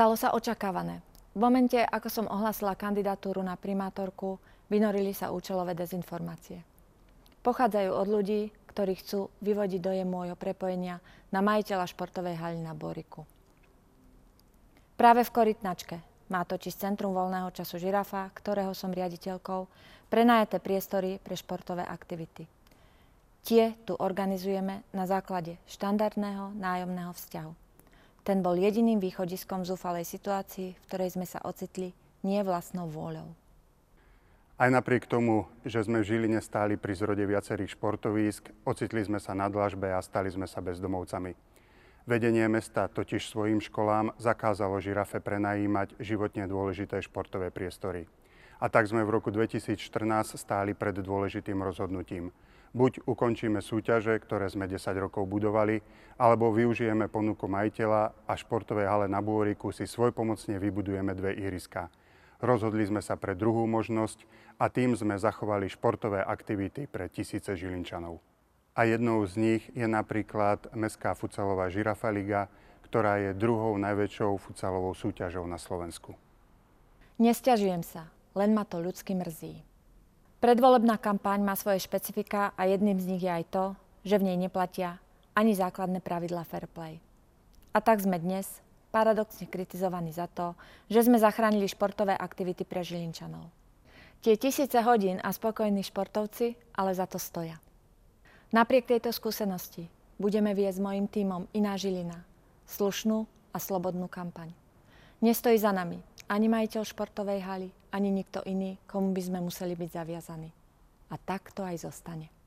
Stalo sa očakávané. V momente, ako som ohlasila kandidatúru na primátorku, vynorili sa účelové dezinformácie. Pochádzajú od ľudí, ktorí chcú vyvodiť dojem môjho prepojenia na majiteľa športovej haly na Boriku. Práve v Korytnačke má totiž Centrum voľného času Žirafa, ktorého som riaditeľkou, prenajaté priestory pre športové aktivity. Tie tu organizujeme na základe štandardného nájomného vzťahu. Ten bol jediným východiskom zúfalej situácii, v ktorej sme sa ocitli nie vlastnou vôľou. Aj napriek tomu, že sme v Žiline stáli pri zrode viacerých športovísk, ocitli sme sa na dlažbe a stali sme sa bezdomovcami. Vedenie mesta totiž svojim školám zakázalo žirafe prenajímať životne dôležité športové priestory. A tak sme v roku 2014 stáli pred dôležitým rozhodnutím. Buď ukončíme súťaže, ktoré sme 10 rokov budovali, alebo využijeme ponuku majiteľa a športovej hale na Bôriku si svojpomocne vybudujeme dve ihriska. Rozhodli sme sa pre druhú možnosť a tým sme zachovali športové aktivity pre tisíce Žilinčanov. A jednou z nich je napríklad Mestská futsalová žirafa liga, ktorá je druhou najväčšou futsalovou súťažou na Slovensku. Nesťažujem sa, len ma to ľudsky mrzí. Predvolebná kampaň má svoje špecifika a jedným z nich je aj to, že v nej neplatia ani základné pravidla fair play. A tak sme dnes paradoxne kritizovaní za to, že sme zachránili športové aktivity pre Žilinčanov. Tie tisíce hodín a spokojní športovci ale za to stoja. Napriek tejto skúsenosti budeme viesť s mojim tímom Iná Žilina slušnú a slobodnú kampaň. Nestojí za nami, ani majiteľ športovej haly, ani nikto iný, komu by sme museli byť zaviazaní. A tak to aj zostane.